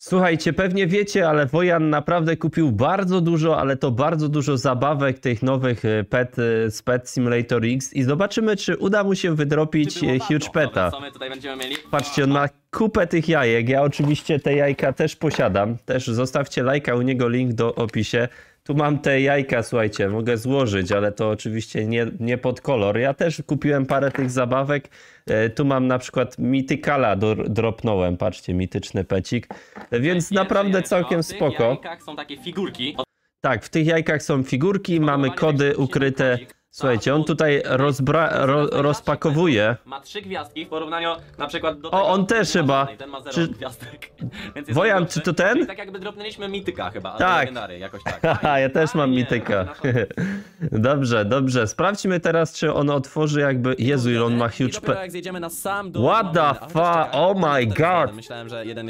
Słuchajcie, pewnie wiecie, ale Wojan naprawdę kupił bardzo dużo, ale to bardzo dużo zabawek tych nowych y, pet z y, Pet Simulator X i zobaczymy, czy uda mu się wydropić y, Huge Peta. Patrzcie, on ma kupę tych jajek. Ja oczywiście te jajka też posiadam. Też zostawcie lajka, u niego link do opisie. Tu mam te jajka, słuchajcie, mogę złożyć, ale to oczywiście nie, nie pod kolor. Ja też kupiłem parę tych zabawek. E, tu mam na przykład mitykala, dropnąłem, patrzcie, mityczny pecik. Więc naprawdę całkiem spoko. No, w tych jajkach są takie figurki. Tak, w tych jajkach są figurki, mamy kody ukryte Słuchajcie, on tutaj rozbra... ro... rozpakowuje. Ma trzy gwiazdki w porównaniu na przykład do. Tego, o, on też chyba. Ten ma zero czy... gwiazdek. Wojam, czy to ten? Tak jakby dropnęliśmy mityka chyba. Tak. Jakoś tak. ja też mam mityka. dobrze, dobrze. Sprawdźmy teraz, czy on otworzy jakby. Jezu, i on ma huge. Pe... What the fuck? Oh my god. Myślałem, że jeden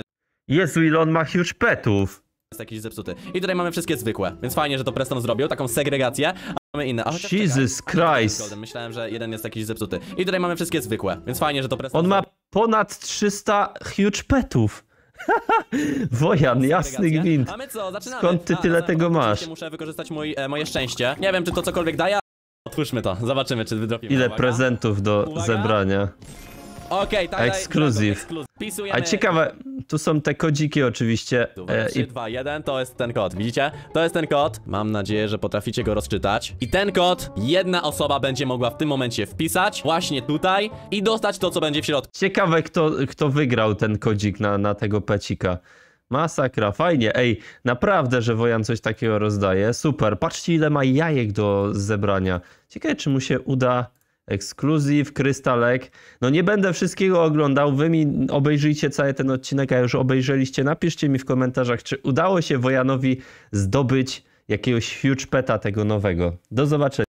jest. Jezu, on ma huge petów jest jakiś zepsuty. I tutaj mamy wszystkie zwykłe, więc fajnie, że to Preston zrobił, taką segregację mamy inne. A Jesus czekaj, Christ! Myślałem, że jeden jest jakiś zepsuty. I tutaj mamy wszystkie zwykłe, więc fajnie, że to presta. On ma ponad 300 huge petów. Wojan, jasny gwint. A my co, zaczynamy. Skąd ty tyle a, tego masz? Muszę wykorzystać mój, e, moje szczęście. Nie wiem, czy to cokolwiek daje. Otwórzmy to, zobaczymy, czy wydropimy. Ile Uwaga. prezentów do Uwaga. zebrania. Okej, okay, tak. Ekskluzyw. A ciekawe, tu są te kodziki oczywiście. 3, e, i... 2, 1 to jest ten kod, widzicie? To jest ten kod. Mam nadzieję, że potraficie go rozczytać. I ten kod jedna osoba będzie mogła w tym momencie wpisać, właśnie tutaj i dostać to, co będzie w środku. Ciekawe, kto, kto wygrał ten kodzik na, na tego pecika. Masakra, fajnie. Ej, naprawdę, że Wojan coś takiego rozdaje. Super. Patrzcie, ile ma jajek do zebrania. Ciekawe, czy mu się uda Ekskluzyw, Krystalek. No nie będę wszystkiego oglądał, wy mi obejrzyjcie cały ten odcinek, a już obejrzeliście, napiszcie mi w komentarzach, czy udało się Wojanowi zdobyć jakiegoś huge peta tego nowego. Do zobaczenia.